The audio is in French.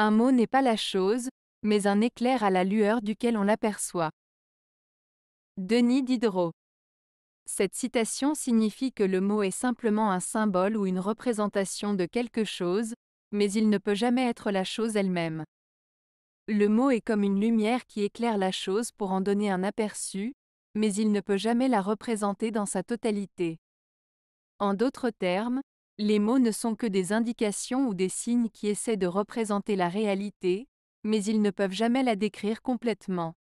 Un mot n'est pas la chose, mais un éclair à la lueur duquel on l'aperçoit. Denis Diderot. Cette citation signifie que le mot est simplement un symbole ou une représentation de quelque chose, mais il ne peut jamais être la chose elle-même. Le mot est comme une lumière qui éclaire la chose pour en donner un aperçu, mais il ne peut jamais la représenter dans sa totalité. En d'autres termes, les mots ne sont que des indications ou des signes qui essaient de représenter la réalité, mais ils ne peuvent jamais la décrire complètement.